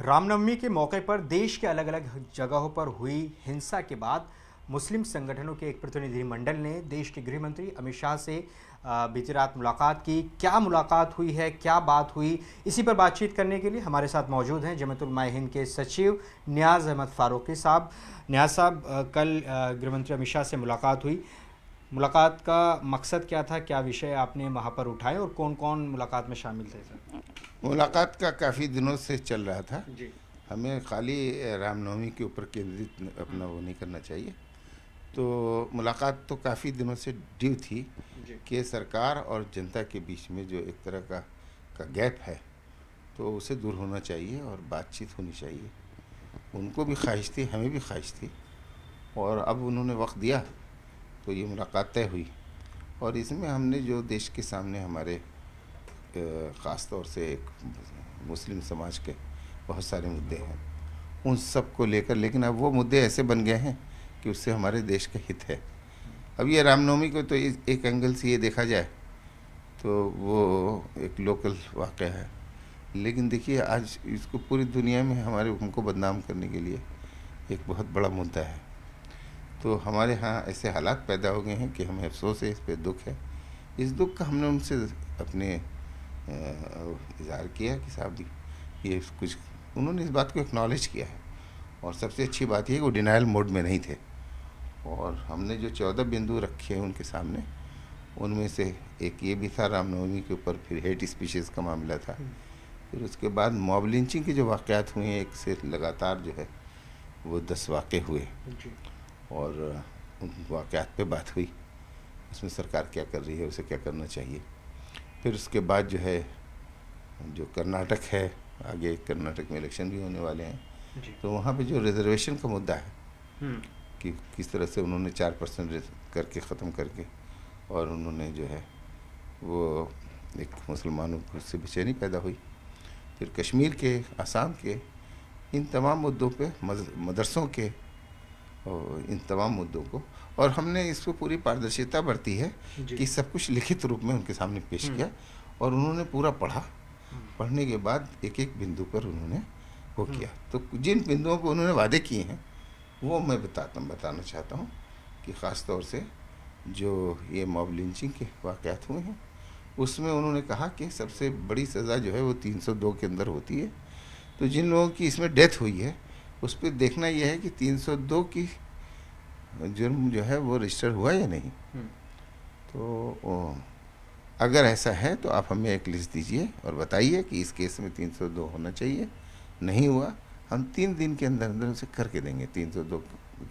रामनवमी के मौके पर देश के अलग अलग जगहों पर हुई हिंसा के बाद मुस्लिम संगठनों के एक प्रतिनिधिमंडल ने देश के गृह मंत्री अमित शाह से बीती रात मुलाकात की क्या मुलाकात हुई है क्या बात हुई इसी पर बातचीत करने के लिए हमारे साथ मौजूद हैं जमतुलमा हिंद के सचिव न्याज अहमद फारूकी साहब न्याज साहब कल गृहमंत्री अमित शाह से मुलाकात हुई मुलाकात का मकसद क्या था क्या विषय आपने वहाँ पर उठाए और कौन कौन मुलाकात में शामिल थे सर मुलाकात का काफ़ी दिनों से चल रहा था हमें खाली रामनवमी के ऊपर केंद्रित अपना वो नहीं करना चाहिए तो मुलाकात तो काफ़ी दिनों से ड्यू थी कि सरकार और जनता के बीच में जो एक तरह का का गैप है तो उसे दूर होना चाहिए और बातचीत होनी चाहिए उनको भी ख्वाहिश थी हमें भी ख्वाहिश थी और अब उन्होंने वक्त दिया तो ये मुलाकात तय हुई और इसमें हमने जो देश के सामने हमारे ख़ास तौर से एक मुस्लिम समाज के बहुत सारे मुद्दे हैं उन सब को लेकर लेकिन अब वो मुद्दे ऐसे बन गए हैं कि उससे हमारे देश का हित है अब ये रामनवमी को तो इस एक एंगल से ये देखा जाए तो वो एक लोकल वाक़ है लेकिन देखिए आज इसको पूरी दुनिया में हमारे हमको बदनाम करने के लिए एक बहुत बड़ा मुद्दा है तो हमारे यहाँ ऐसे हालात पैदा हो गए हैं कि हमें अफसोस है इस पर दुख है इस दुख का हमने उनसे अपने इजहार किया कि साहब ये कुछ उन्होंने इस बात को एक्नॉलेज किया है और सबसे अच्छी बात यह कि वो डिनाइल मोड में नहीं थे और हमने जो चौदह बिंदु रखे हैं उनके सामने उनमें से एक ये भी था रामनवमी के ऊपर फिर हेट स्पीशीज़ का मामला था हम्म। फिर उसके बाद मॉब लिंचिंग के जो वाक़ात हुए हैं एक से लगातार जो है वो दस वाक़े हुए और उन वाक़ात पे बात हुई उसमें सरकार क्या कर रही है उसे क्या करना चाहिए फिर उसके बाद जो है जो कर्नाटक है आगे कर्नाटक में इलेक्शन भी होने वाले हैं तो वहाँ पे जो रिजर्वेशन का मुद्दा है हम्म। कि किस तरह से उन्होंने चार परसेंट करके ख़त्म करके और उन्होंने जो है वो एक मुसलमानों को उससे बेचैनी पैदा हुई फिर कश्मीर के आसाम के इन तमाम मुद्दों पे मदरसों के इन तमाम मुद्दों को और हमने इस पर पूरी पारदर्शिता बरती है कि सब कुछ लिखित रूप में उनके सामने पेश हम्म। किया और उन्होंने पूरा पढ़ा हम्म। पढ़ने के बाद एक एक बिंदु पर उन्होंने वो हम्म। किया तो जिन बिंदुओं को उन्होंने वादे किए हैं वो मैं बताता बताना चाहता हूँ कि ख़ास तौर से जो ये मॉब लिंचिंग के वाक़ात हुए हैं उसमें उन्होंने कहा कि सबसे बड़ी सज़ा जो है वो 302 के अंदर होती है तो जिन लोगों की इसमें डेथ हुई है उस पर देखना यह है कि 302 की जुर्म जो है वो रजिस्टर हुआ या नहीं हम्म। तो अगर ऐसा है तो आप हमें एक लिस्ट दीजिए और बताइए कि इस केस में 302 होना चाहिए नहीं हुआ हम तीन दिन के अंदर अंदर उसे करके देंगे 302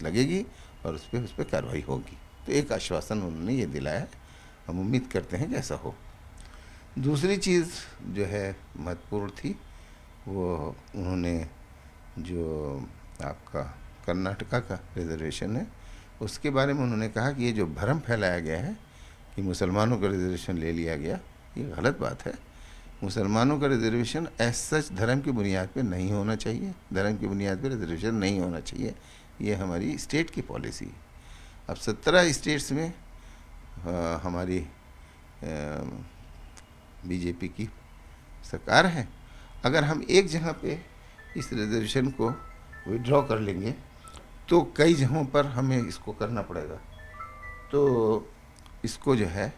लगेगी और उस पर उस पर कार्रवाई होगी तो एक आश्वासन उन्होंने ये दिलाया है हम उम्मीद करते हैं कि ऐसा हो दूसरी चीज़ जो है महत्वपूर्ण थी वो उन्होंने जो आपका कर्नाटका का रिजर्वेशन है उसके बारे में उन्होंने कहा कि ये जो भ्रम फैलाया गया है कि मुसलमानों का रिजर्वेशन ले लिया गया ये गलत बात है मुसलमानों का रिजर्वेशन एज सच धर्म की बुनियाद पर नहीं होना चाहिए धर्म की बुनियाद पर रिजर्वेशन नहीं होना चाहिए ये हमारी स्टेट की पॉलिसी है अब सत्रह स्टेट्स में आ, हमारी बीजेपी की सरकार है अगर हम एक जगह पे इस रिजर्वेशन को विड्रॉ कर लेंगे तो कई जगहों पर हमें इसको करना पड़ेगा तो इसको जो है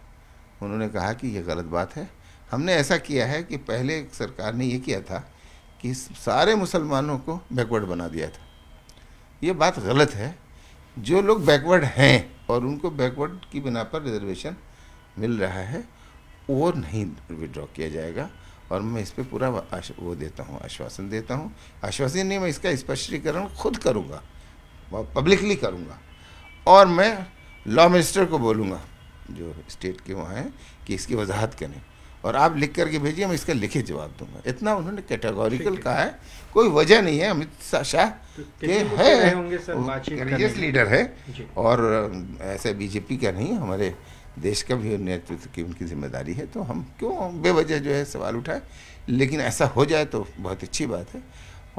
उन्होंने कहा कि यह गलत बात है हमने ऐसा किया है कि पहले सरकार ने यह किया था कि सारे मुसलमानों को बैकवर्ड बना दिया था ये बात गलत है जो लोग बैकवर्ड हैं और उनको बैकवर्ड की बिना पर रिजर्वेशन मिल रहा है वो नहीं विड्रॉ किया जाएगा और मैं इस पर पूरा वो देता हूँ आश्वासन देता हूँ आश्वासन नहीं मैं इसका स्पष्टीकरण खुद करूँगा पब्लिकली करूँगा और मैं लॉ मिनिस्टर को बोलूँगा जो स्टेट के वहाँ हैं कि इसकी वजाहत करें और आप लिख करके भेजिए मैं इसका लिखे जवाब दूंगा इतना उन्होंने कैटेगोरिकल कहा है कोई वजह नहीं है अमित शाह तो के है लीडर है और ऐसे बीजेपी का नहीं हमारे देश का भी नेतृत्व की उनकी जिम्मेदारी है तो हम क्यों बेवजह जो है सवाल उठाए लेकिन ऐसा हो जाए तो बहुत अच्छी बात है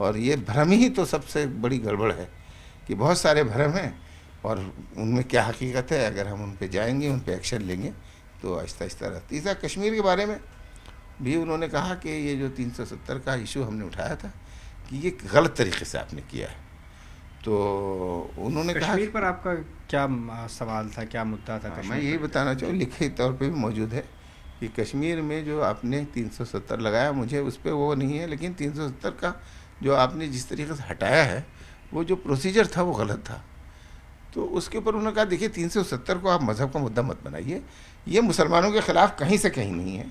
और ये भ्रम ही तो सबसे बड़ी गड़बड़ है कि बहुत सारे भ्रम हैं और उनमें क्या हकीकत है अगर हम उन पर जाएंगे उन पर एक्शन लेंगे तो आहिस्ता आहिस्ता रहा तीसरा कश्मीर के बारे में भी उन्होंने कहा कि ये जो 370 का इशू हमने उठाया था कि ये गलत तरीके से आपने किया है तो उन्होंने कहा कश्मीर पर आपका क्या सवाल था क्या मुद्दा था आ, हाँ, मैं यही बताना चाहूँ लिखित तौर पे भी मौजूद है कि कश्मीर में जो आपने 370 लगाया मुझे उस पर वो नहीं है लेकिन 370 का जो आपने जिस तरीके से हटाया है वो जो प्रोसीजर था वो गलत था तो उसके ऊपर उन्होंने कहा देखिए 370 को आप मज़हब का मुद्दा मत बनाइए ये मुसलमानों के ख़िलाफ़ कहीं से कहीं नहीं है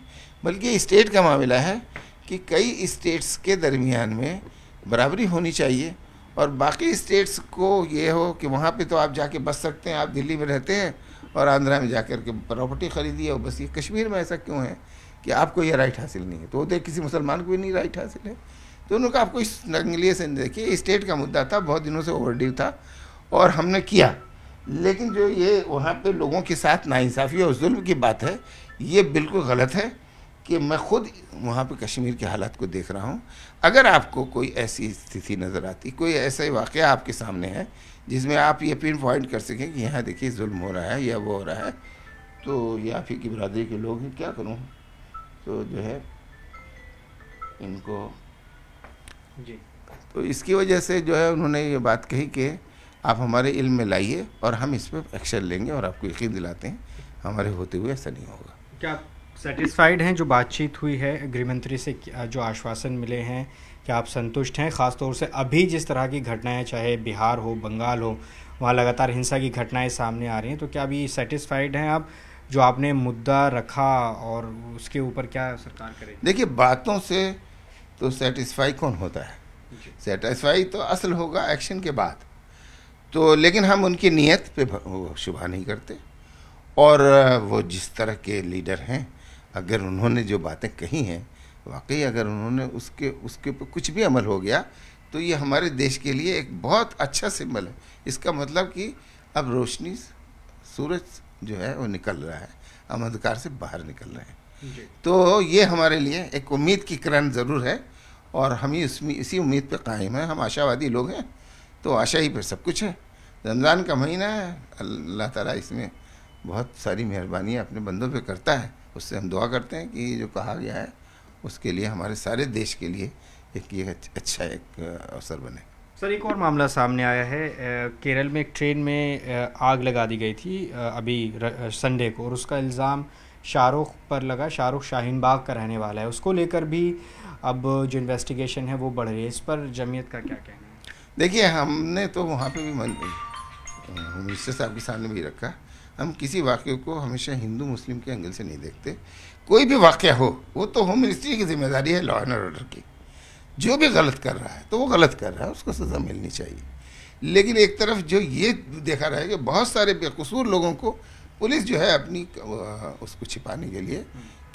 बल्कि स्टेट का मामला है कि कई स्टेट्स के दरमियान में बराबरी होनी चाहिए और बाकी स्टेट्स को ये हो कि वहाँ पे तो आप जाके बस सकते हैं आप दिल्ली में रहते हैं और आंध्रा में जा कर के प्रॉपर्टी खरीदी है और बस ये कश्मीर में ऐसा क्यों है कि आपको ये राइट हासिल नहीं है तो वो देख किसी मुसलमान को भी नहीं राइट हासिल है तो उन्होंने कहा आपको इस नंगलिए से देखिए स्टेट का मुद्दा था बहुत दिनों से ओवरड्यू था और हमने किया लेकिन जो ये वहाँ पर लोगों के साथ नाइंसाफ़ी और जुल्म की बात है ये बिल्कुल गलत है कि मैं खुद वहाँ पे कश्मीर के हालात को देख रहा हूँ अगर आपको कोई ऐसी स्थिति नज़र आती कोई ऐसा वाक़ आपके सामने है जिसमें आप ये पिन पॉइंट कर सकें कि यहाँ देखिए जुल्म हो रहा है या वो हो रहा है तो ये आप ही की बरदरी के लोग हैं क्या करूँ तो जो है इनको जी तो इसकी वजह से जो है उन्होंने ये बात कही कि आप हमारे इल्म में लाइए और हम इस पर एक्शन लेंगे और आपको यकीन दिलाते हैं हमारे होते हुए ऐसा नहीं होगा क्या सेटिस्फाइड हैं जो बातचीत हुई है गृहमंत्री से जो आश्वासन मिले हैं क्या आप संतुष्ट हैं ख़ासतौर से अभी जिस तरह की घटनाएं चाहे बिहार हो बंगाल हो वहाँ लगातार हिंसा की घटनाएं सामने आ रही हैं तो क्या अभी सेटिस्फाइड हैं आप जो आपने मुद्दा रखा और उसके ऊपर क्या सरकार करे देखिए बातों से तो सेटिस्फाई कौन होता है सेटिस्फाई तो असल होगा एक्शन के बाद तो लेकिन हम उनकी नीयत पे शुभा नहीं करते और वो जिस तरह के लीडर हैं अगर उन्होंने जो बातें कही हैं वाकई अगर उन्होंने उसके उसके ऊपर कुछ भी अमल हो गया तो ये हमारे देश के लिए एक बहुत अच्छा सिंबल है इसका मतलब कि अब रोशनी सूरज जो है वो निकल रहा है हम अंधकार से बाहर निकल रहे हैं तो ये हमारे लिए एक उम्मीद की किरण ज़रूर है और हम ही उसमें इसी उम्मीद पर कायम हैं हम आशावादी लोग हैं तो आशा ही पर सब कुछ है रमज़ान का महीना है अल्लाह ताला इसमें बहुत सारी मेहरबानियाँ अपने बंदों पे करता है उससे हम दुआ करते हैं कि जो कहा गया है उसके लिए हमारे सारे देश के लिए एक ये अच्छा एक अवसर बने सर एक और मामला सामने आया है केरल में एक ट्रेन में आग लगा दी गई थी अभी संडे को और उसका इल्ज़ाम शाहरुख पर लगा शाहरुख शाहीन बाग का रहने वाला है उसको लेकर भी अब जो इन्वेस्टिगेशन है वो बढ़ रही है इस पर जमीयत का क्या कहना है देखिए हमने तो वहाँ पे भी मन मिनिस्टर साहब के सामने भी रखा हम किसी वाक्य को हमेशा हिंदू मुस्लिम के एंगल से नहीं देखते कोई भी वाक्य हो वो तो होम मिनिस्ट्री की जिम्मेदारी है लॉ एंड ऑर्डर की जो भी गलत कर रहा है तो वो गलत कर रहा है उसको सज़ा मिलनी चाहिए लेकिन एक तरफ जो ये देखा रहा है कि बहुत सारे बेकसूर लोगों को पुलिस जो है अपनी उसको छिपाने के लिए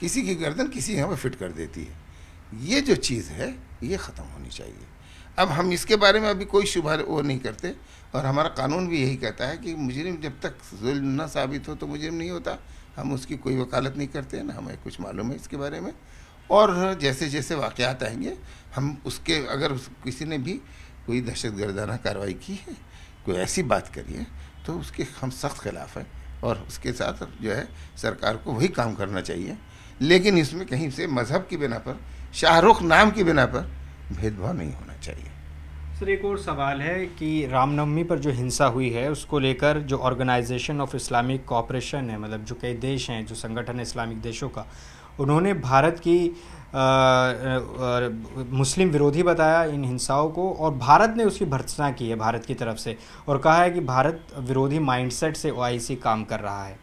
किसी की गर्दन किसी यहाँ पर फिट कर देती है ये जो चीज़ है ये ख़त्म होनी चाहिए अब हम इसके बारे में अभी कोई शुभ वो नहीं करते और हमारा कानून भी यही कहता है कि मुजरिम जब तक जुल्म ना साबित हो तो मुजरिम नहीं होता हम उसकी कोई वकालत नहीं करते ना हमें कुछ मालूम है इसके बारे में और जैसे जैसे वाक़ात आएंगे हम उसके अगर किसी ने भी कोई दहशत गर्दाना कार्रवाई की है कोई ऐसी बात करी है तो उसके हम सख्त खिलाफ़ हैं और उसके साथ जो है सरकार को वही काम करना चाहिए लेकिन इसमें कहीं से मज़हब की बिना पर शाहरुख नाम की बिना पर भेदभाव नहीं होना चाहिए दूसरे एक और सवाल है कि रामनवमी पर जो हिंसा हुई है उसको लेकर जो ऑर्गेनाइजेशन ऑफ इस्लामिक कॉपरेशन है मतलब जो कई देश हैं जो संगठन है इस्लामिक देशों का उन्होंने भारत की आ, आ, मुस्लिम विरोधी बताया इन हिंसाओं को और भारत ने उसकी भर्त्सना की है भारत की तरफ से और कहा है कि भारत विरोधी माइंडसेट से ओआईसी काम कर रहा है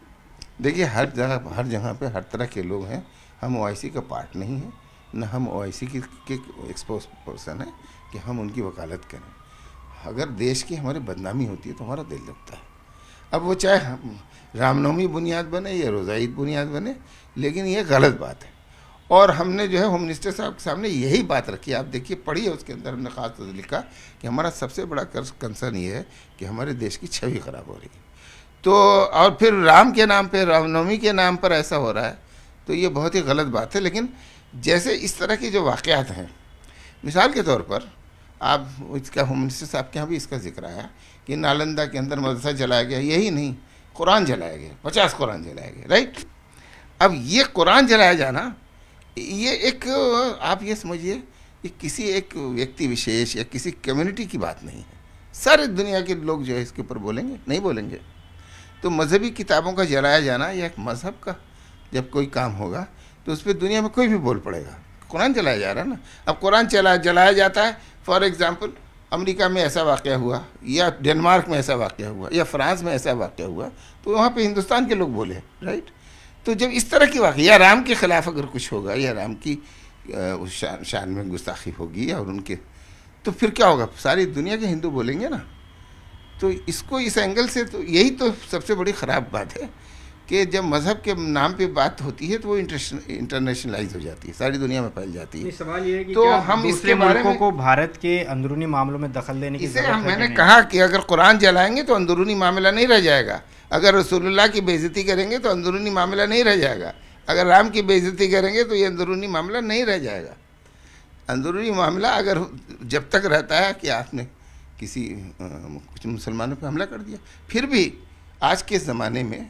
देखिए हर जगह हर जगह पे हर तरह के लोग हैं हम ओआईसी का पार्ट नहीं हैं ना हम ओआईसी के एक्सपोज पर्सन हैं कि हम उनकी वकालत करें अगर देश की हमारी बदनामी होती है तो हमारा दिल दबता है अब वो चाहे हम रामनवमी बुनियाद बने या रोज़ा ईद बुनियाद बने लेकिन ये गलत बात है और हमने जो है होम मिनिस्टर साहब के सामने यही बात रखी आप देखिए पढ़ी है उसके अंदर हमने ख़ास तौर तो लिखा कि हमारा सबसे बड़ा कंसर्न ये है कि हमारे देश की छवि ख़राब हो रही है तो और फिर राम के नाम पर रामनवमी के नाम पर ऐसा हो रहा है तो ये बहुत ही गलत बात है लेकिन जैसे इस तरह के जो वाक़ हैं मिसाल के तौर पर आप इसका होम मिनिस्टर साहब के यहाँ भी इसका जिक्र आया कि नालंदा के अंदर मदरसा जलाया गया यही नहीं कुरान जलाया गया पचास कुरान जलाया गया राइट अब ये कुरान जलाया जाना ये एक आप ये समझिए कि किसी एक व्यक्ति विशेष या किसी कम्युनिटी की बात नहीं है सारे दुनिया के लोग जो है इसके ऊपर बोलेंगे नहीं बोलेंगे तो मजहबी किताबों का जलाया जाना या एक मज़हब का जब कोई काम होगा तो उस पर दुनिया में कोई भी बोल पड़ेगा कुरान जलाया जा रहा है ना अब कुरान चला जलाया जाता है फॉर एग्ज़ाम्पल अमेरिका में ऐसा वाक़ हुआ या डेनमार्क में ऐसा वाक़ हुआ या फ्रांस में ऐसा वाक़ हुआ तो वहाँ पे हिंदुस्तान के लोग बोले राइट तो जब इस तरह की वाक़ या राम के ख़िलाफ़ अगर कुछ होगा या राम की उस शान शान में गुस्ताखी होगी और उनके तो फिर क्या होगा सारी दुनिया के हिंदू बोलेंगे ना तो इसको इस एंगल से तो यही तो सबसे बड़ी ख़राब बात है कि जब मज़हब के नाम पे बात होती है तो वो इंटरनेशनलाइज हो जाती है सारी दुनिया में फैल जाती है सवाल ये है कि तो हम इसके बारे में को भारत के अंदरूनी मामलों में दखल देने की इसे हम मैंने कहा कि अगर कुरान जलाएंगे तो अंदरूनी मामला नहीं रह जाएगा अगर रसूलुल्लाह की बेइज्जती करेंगे तो अंदरूनी मामला नहीं रह जाएगा अगर राम की बेइज्जती करेंगे तो ये अंदरूनी मामला नहीं रह जाएगा अंदरूनी मामला अगर जब तक रहता है कि आपने किसी कुछ मुसलमानों पर हमला कर दिया फिर भी आज के ज़माने में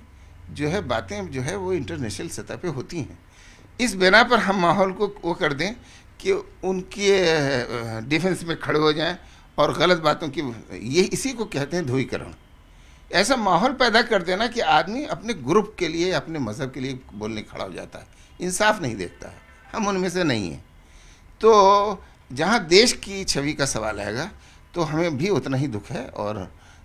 जो है बातें जो है वो इंटरनेशनल सतह पे होती हैं इस बिना पर हम माहौल को वो कर दें कि उनके डिफेंस में खड़े हो जाएं और गलत बातों की ये इसी को कहते हैं ध्रुवीकरण ऐसा माहौल पैदा कर देना कि आदमी अपने ग्रुप के लिए अपने मज़हब के लिए बोलने खड़ा हो जाता है इंसाफ नहीं देखता है हम उनमें से नहीं हैं तो जहाँ देश की छवि का सवाल आएगा तो हमें भी उतना ही दुख है और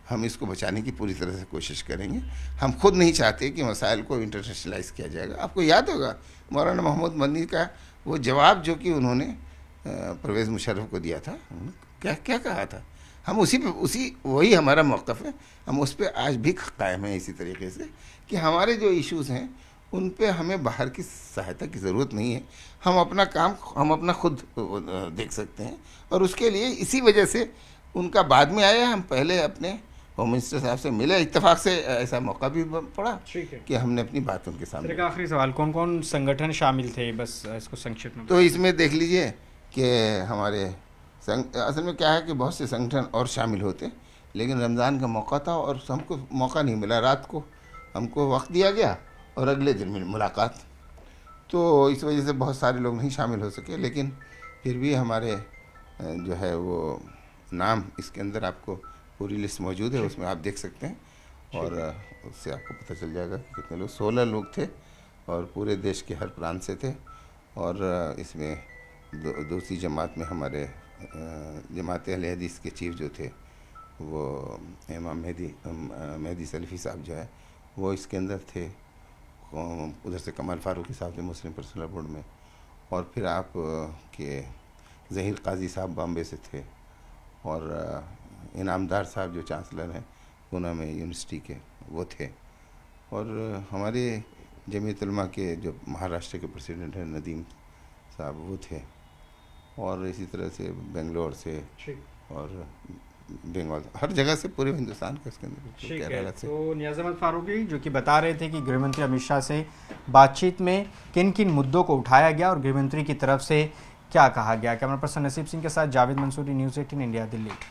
हम इसको बचाने की पूरी तरह से कोशिश करेंगे हम खुद नहीं चाहते कि मसाइल को इंटरनेशनलाइज किया जाएगा आपको याद होगा मौलाना मोहम्मद मदनी का वो जवाब जो कि उन्होंने परवेज़ मुशर्रफ को दिया था क्या क्या कहा था हम उसी पे उसी वही हमारा मौक़ है हम उस पर आज भी कायम हैं इसी तरीके से कि हमारे जो इश्यूज़ हैं उन पर हमें बाहर की सहायता की ज़रूरत नहीं है हम अपना काम हम अपना खुद देख सकते हैं और उसके लिए इसी वजह से उनका बाद में आया हम पहले अपने होम मिनिस्टर साहब से मिले इतफाक से ऐसा मौका भी पड़ा कि हमने अपनी बात उनके सामने आखिरी सवाल कौन कौन संगठन शामिल थे बस इसको संक्षिप्त में तो इसमें देख लीजिए कि हमारे असल में क्या है कि बहुत से संगठन और शामिल होते लेकिन रमज़ान का मौका था और हमको मौका नहीं मिला रात को हमको वक्त दिया गया और अगले दिन मुलाकात तो इस वजह से बहुत सारे लोग नहीं शामिल हो सके लेकिन फिर भी हमारे जो है वो नाम इसके अंदर आपको पूरी लिस्ट मौजूद है उसमें आप देख सकते हैं और उससे आपको पता चल जाएगा कि कितने लोग सोलह लोग थे और पूरे देश के हर प्रांत से थे और इसमें दूसरी जमात में हमारे जमात अलहदीस के चीफ जो थे वो इमाम मेहदी मेहदी सलफ़ी साहब जो है वो इसके अंदर थे उधर से कमल फारूकी साहब थे मुस्लिम पर्सनल बोर्ड में और फिर आप के जहीर काजी साहब बॉम्बे से थे और इनामदार साहब जो चांसलर हैं पूना में यूनिवर्सिटी के वो थे और हमारे जमीतलमा के जो महाराष्ट्र के प्रेसिडेंट हैं नदीम साहब वो थे और इसी तरह से बेंगलोर से और बंगाल हर जगह से पूरे हिंदुस्तान के उसके अंदर तो नियाज अहमद फारूकी जो कि बता रहे थे कि गृहमंत्री अमित शाह से बातचीत में किन किन मुद्दों को उठाया गया और गृहमंत्री की तरफ से क्या कहा गया कैमरा पर्सन नसीब सिंह के साथ Javed Mansoori news eighteen India Delhi